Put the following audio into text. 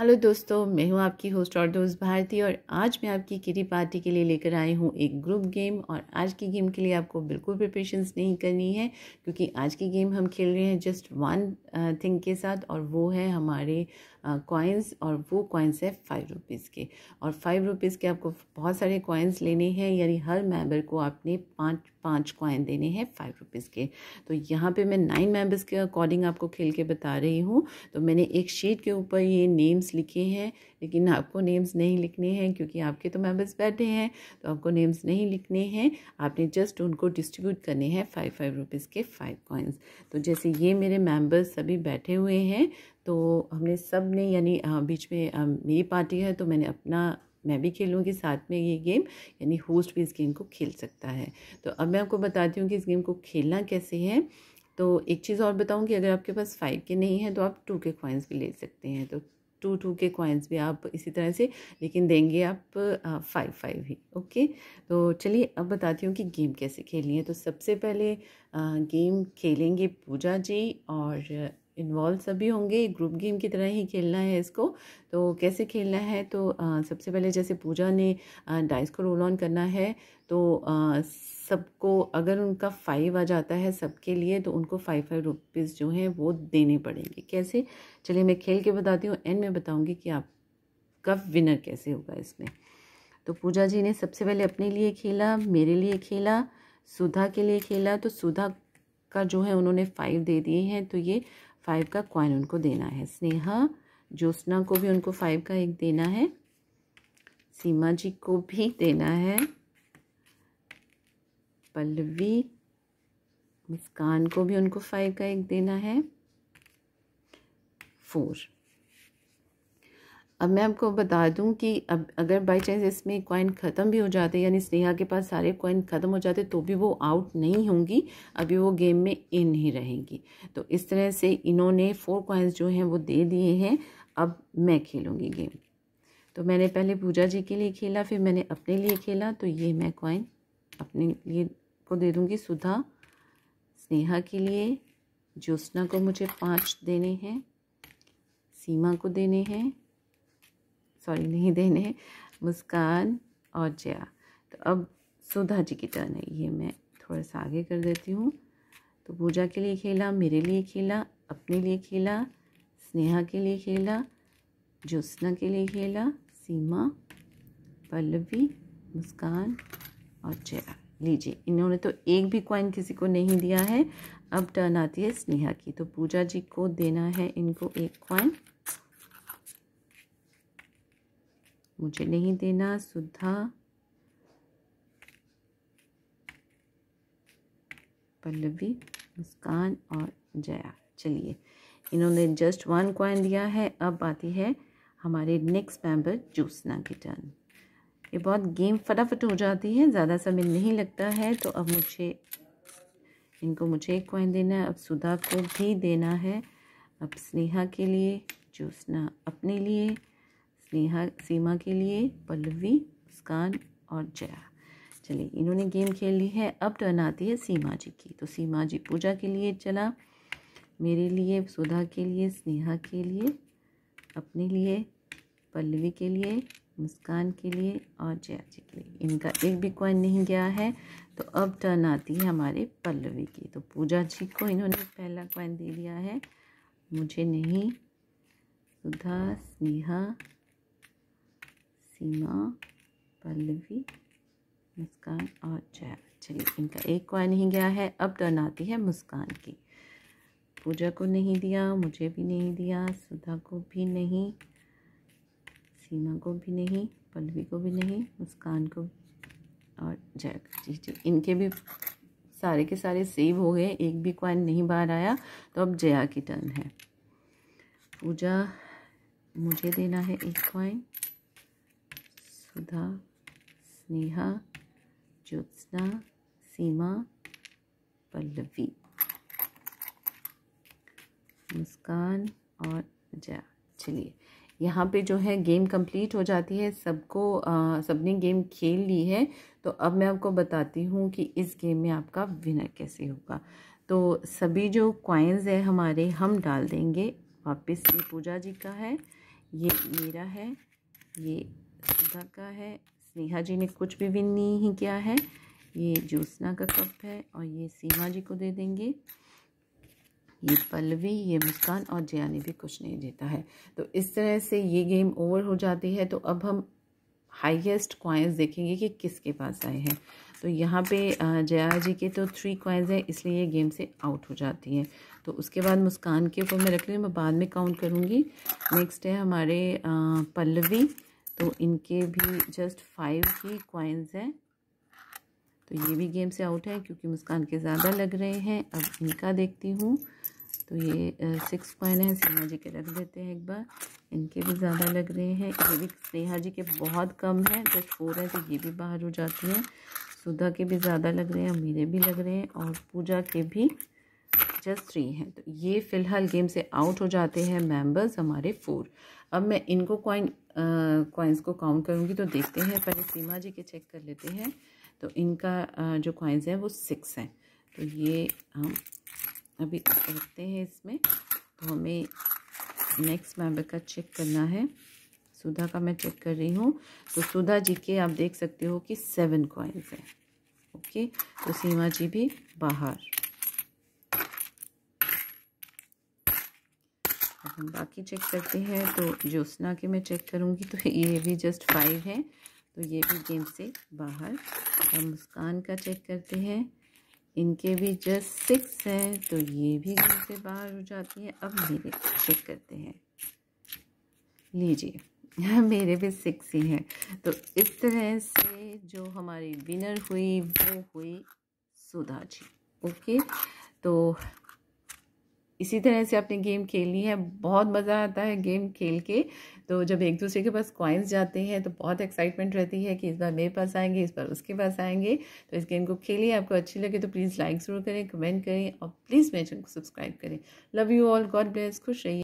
hello दोस्तों मैं हूं आपकी होस्ट और दोस्त भारती और आज मैं आपकी किटी पार्टी के लिए लेकर आई हूं एक ग्रुप गेम और आज की गेम के लिए आपको बिल्कुल प्रिपरेशन नहीं करनी है क्योंकि आज की गेम हम खेल रहे हैं जस्ट वन थिंग के साथ और वो है हमारे कॉइन्स uh, और वो कॉइन्स है फाइव रुपीज़ के और फाइव रुपीज़ के आपको बहुत सारे कॉइन्स लेने हैं यानी हर मेंबर को आपने पाँच पाँच कॉइन देने हैं फाइव रुपीज़ के तो यहाँ पे मैं नाइन मेंबर्स के अकॉर्डिंग आपको खेल के बता रही हूँ तो मैंने एक शीट के ऊपर ये नेम्स लिखे हैं लेकिन आपको नेम्स नहीं लिखने हैं क्योंकि आपके तो मेंबर्स बैठे हैं तो आपको नेम्स नहीं लिखने हैं आपने जस्ट उनको डिस्ट्रीब्यूट करने हैं फाइव फाइव रुपीज़ के फाइव कॉइन्स तो जैसे ये मेरे मेंबर्स सभी बैठे हुए हैं तो हमने सब ने यानी बीच में मेरी पार्टी है तो मैंने अपना मैं भी खेलूँगी साथ में ये गेम यानी होस्ट भी इस गेम को खेल सकता है तो अब मैं आपको बताती हूँ कि इस गेम को खेलना कैसे है तो एक चीज़ और बताऊँ कि अगर आपके पास फाइव के नहीं है तो आप टू के कॉइन्स भी ले सकते हैं तो टू टू के कॉइन्स भी आप इसी तरह से लेकिन देंगे आप फाइव फाइव ही ओके तो चलिए अब बताती हूँ कि गेम कैसे खेलनी है तो सबसे पहले गेम खेलेंगे पूजा जी और इन्वॉल्व सभी होंगे ग्रुप गेम की तरह ही खेलना है इसको तो कैसे खेलना है तो सबसे पहले जैसे पूजा ने डाइस को रोल ऑन करना है तो सबको अगर उनका फ़ाइव आ जाता है सबके लिए तो उनको फाइव फाइव रुपीज़ जो हैं वो देने पड़ेंगे कैसे चलिए मैं खेल के बताती हूँ एंड में बताऊँगी कि आपका विनर कैसे होगा इसमें तो पूजा जी ने सबसे पहले अपने लिए खेला मेरे लिए खेला सुधा के लिए खेला तो सुधा का जो है उन्होंने फाइव दे दिए हैं तो ये फाइव का कॉइन उनको देना है स्नेहा ज्योत्ना को भी उनको फाइव का एक देना है सीमा जी को भी देना है पल्लवी मुस्कान को भी उनको फाइव का एक देना है फोर अब मैं आपको बता दूं कि अब अगर बाई चांस इसमें कॉइन ख़त्म भी हो जाते यानी स्नेहा के पास सारे कॉइन ख़त्म हो जाते तो भी वो आउट नहीं होंगी अभी वो गेम में इन ही रहेंगी तो इस तरह से इन्होंने फोर कॉइन्स जो हैं वो दे दिए हैं अब मैं खेलूँगी गेम तो मैंने पहले पूजा जी के लिए खेला फिर मैंने अपने लिए खेला तो ये मैं कॉइन अपने लिए को दे दूँगी सुधा स्नेहा के लिए ज्योत्ना को मुझे पाँच देने हैं सीमा को देने हैं सॉरी नहीं देने मुस्कान और जया तो अब सुधा जी की टर्न है ये मैं थोड़ा सा आगे कर देती हूँ तो पूजा के लिए खेला मेरे लिए खेला अपने लिए खेला स्नेहा के लिए खेला ज्योत्ना के लिए खेला सीमा पल्लवी मुस्कान और जया लीजिए इन्होंने तो एक भी कॉइन किसी को नहीं दिया है अब टर्न आती है स्नेहा की तो पूजा जी को देना है इनको एक कॉइन मुझे नहीं देना सुधा पल्लवी मुस्कान और जया चलिए इन्होंने जस्ट वन कॉइन दिया है अब आती है हमारे नेक्स्ट मेंबर जूसना की टर्न ये बहुत गेम फटाफट हो जाती है ज़्यादा समय नहीं लगता है तो अब मुझे इनको मुझे एक कॉइन देना है अब सुधा को भी देना है अब स्नेहा के लिए स्ना अपने लिए स्नेहा सीमा के लिए पल्लवी मुस्कान और जया चलिए इन्होंने गेम खेल ली है अब टर्न आती है सीमा जी की तो सीमा जी पूजा के लिए चला मेरे लिए सुधा के लिए स्नेहा के लिए अपने लिए पल्लवी के लिए मुस्कान के लिए और जया जी के लिए इनका एक भी कॉइन नहीं गया है तो अब टर्न आती है हमारे पल्लवी की तो पूजा जी को इन्होंने पहला कॉइन दे दिया है मुझे नहीं सुधा स्नेहा सीमा पल्लवी मुस्कान और जया चलिए इनका एक कॉइन नहीं गया है अब टर्न आती है मुस्कान की पूजा को नहीं दिया मुझे भी नहीं दिया सुधा को भी नहीं सीमा को भी नहीं पल्लवी को भी नहीं मुस्कान को और जय जी जी इनके भी सारे के सारे सेव हो गए एक भी क्वाइन नहीं बाहर आया तो अब जया की टर्न है पूजा मुझे देना है एक क्वाइन सुधा स्नेहा ज्योत्सना सीमा पल्लवी मुस्कान और जया चलिए यहाँ पे जो है गेम कंप्लीट हो जाती है सबको सबने गेम खेल ली है तो अब मैं आपको बताती हूँ कि इस गेम में आपका विनर कैसे होगा तो सभी जो क्वाइंस है हमारे हम डाल देंगे वापस ये पूजा जी का है ये मेरा है ये सुधा का है स्नेहा जी ने कुछ भी विन नहीं किया है ये ज्योत्सना का कप है और ये सीमा जी को दे देंगे ये पल्लवी ये मुस्कान और जया ने भी कुछ नहीं देता है तो इस तरह से ये गेम ओवर हो जाती है तो अब हम हाईएस्ट क्वाइंस देखेंगे कि किसके पास आए हैं तो यहाँ पे जया जी के तो थ्री क्वाइंस हैं इसलिए ये गेम से आउट हो जाती है तो उसके बाद मुस्कान के ऊपर मैं रख रही हूँ मैं बाद में काउंट करूँगी नेक्स्ट है हमारे पल्लवी तो इनके भी जस्ट फाइव ही क्वाइंस हैं तो ये भी गेम से आउट है क्योंकि मुस्कान के ज़्यादा लग रहे हैं अब इनका देखती हूँ तो ये सिक्स पॉइंट है सिन्हा जी के रख देते हैं एक बार इनके भी ज़्यादा लग रहे हैं ये भी स्नेहा जी के बहुत कम है जब फोर है तो ये भी बाहर हो जाती है सुधा के भी ज़्यादा लग रहे हैं मेरे भी लग रहे हैं और पूजा के भी जस्ट थ्री हैं तो ये फ़िलहाल गेम से आउट हो जाते हैं मेंबर्स हमारे फोर अब मैं इनको कॉइन कॉइन्स को काउंट करूँगी तो देखते हैं पहले सीमा जी के चेक कर लेते हैं तो इनका जो कॉइन्स है वो सिक्स हैं तो ये हम अभी रखते हैं इसमें तो हमें नेक्स्ट मैंबर का चेक करना है सुधा का मैं चेक कर रही हूँ तो सुधा जी के आप देख सकते हो कि सेवन कॉइन्स हैं ओके तो सीमा जी भी बाहर हम बाकी चेक करते हैं तो ज्योत्ना के मैं चेक करूँगी तो ये भी जस्ट फाइव हैं तो ये भी गेम से बाहर हम मुस्कान का चेक करते हैं इनके भी जस्ट सिक्स हैं तो ये भी गेम से बाहर हो जाती है अब मेरे चेक करते हैं लीजिए मेरे भी सिक्स ही हैं तो इस तरह से जो हमारी विनर हुई वो हुई सुधा जी ओके तो इसी तरह से आपने गेम खेलनी है बहुत मज़ा आता है गेम खेल के तो जब एक दूसरे के पास कॉइन्स जाते हैं तो बहुत एक्साइटमेंट रहती है कि इस बार मेरे पास आएंगे इस बार उसके पास आएंगे तो इस गेम को खेलिए आपको अच्छी लगे तो प्लीज़ लाइक ज़रूर करें कमेंट करें और प्लीज़ मेरे चैनल को सब्सक्राइब करें love you all God bless खुश रहिए